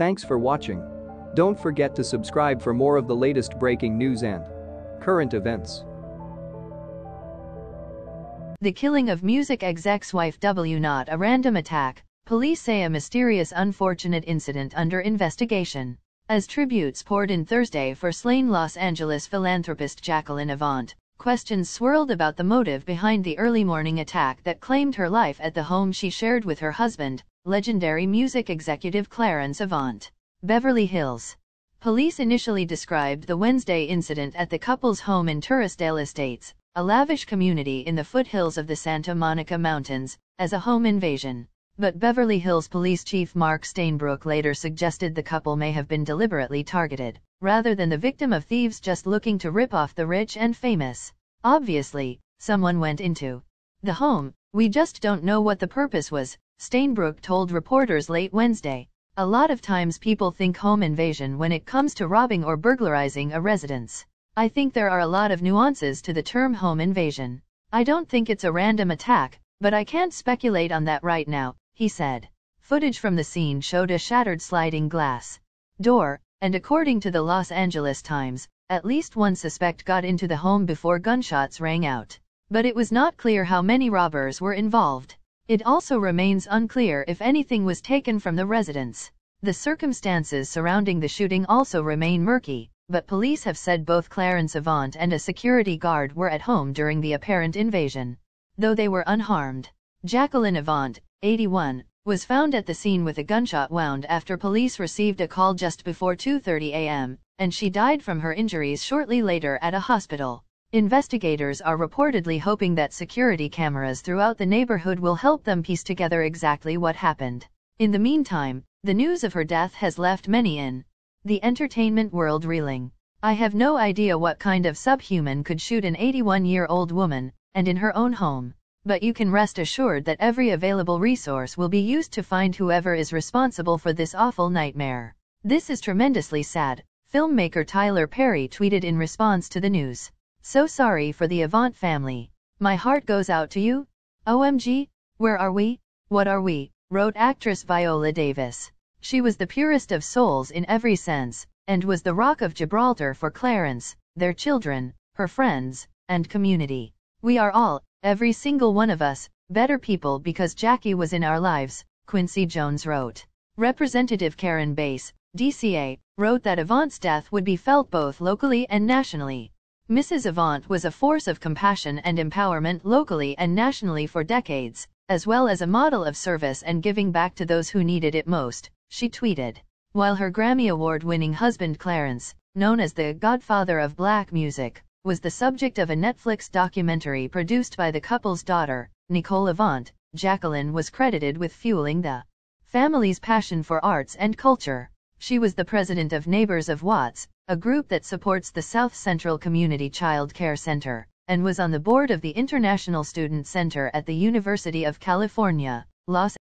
Thanks for watching. Don't forget to subscribe for more of the latest breaking news and current events. The killing of music exec's wife W. Not a random attack, police say a mysterious unfortunate incident under investigation. As tributes poured in Thursday for slain Los Angeles philanthropist Jacqueline Avant, Questions swirled about the motive behind the early morning attack that claimed her life at the home she shared with her husband, legendary music executive Clarence Avant, Beverly Hills. Police initially described the Wednesday incident at the couple's home in Turistdale Estates, a lavish community in the foothills of the Santa Monica Mountains, as a home invasion. But Beverly Hills Police Chief Mark Stainbrook later suggested the couple may have been deliberately targeted, rather than the victim of thieves just looking to rip off the rich and famous. Obviously, someone went into the home, we just don't know what the purpose was, Stainbrook told reporters late Wednesday. A lot of times people think home invasion when it comes to robbing or burglarizing a residence. I think there are a lot of nuances to the term home invasion. I don't think it's a random attack, but I can't speculate on that right now, he said. Footage from the scene showed a shattered sliding glass door, and according to the Los Angeles Times, at least one suspect got into the home before gunshots rang out. But it was not clear how many robbers were involved. It also remains unclear if anything was taken from the residence. The circumstances surrounding the shooting also remain murky, but police have said both Clarence Avant and a security guard were at home during the apparent invasion. Though they were unharmed, Jacqueline Avant, 81, was found at the scene with a gunshot wound after police received a call just before 2.30 a.m., and she died from her injuries shortly later at a hospital. Investigators are reportedly hoping that security cameras throughout the neighborhood will help them piece together exactly what happened. In the meantime, the news of her death has left many in the entertainment world reeling. I have no idea what kind of subhuman could shoot an 81 year old woman, and in her own home but you can rest assured that every available resource will be used to find whoever is responsible for this awful nightmare. This is tremendously sad, filmmaker Tyler Perry tweeted in response to the news. So sorry for the Avant family. My heart goes out to you. OMG, where are we? What are we? wrote actress Viola Davis. She was the purest of souls in every sense, and was the rock of Gibraltar for Clarence, their children, her friends, and community. We are all, Every single one of us, better people because Jackie was in our lives, Quincy Jones wrote. Representative Karen Bass, DCA, wrote that Avant's death would be felt both locally and nationally. Mrs. Avant was a force of compassion and empowerment locally and nationally for decades, as well as a model of service and giving back to those who needed it most, she tweeted. While her Grammy Award winning husband Clarence, known as the godfather of black music, was the subject of a Netflix documentary produced by the couple's daughter, Nicole Avant. Jacqueline was credited with fueling the family's passion for arts and culture. She was the president of Neighbors of Watts, a group that supports the South Central Community Child Care Center, and was on the board of the International Student Center at the University of California, Los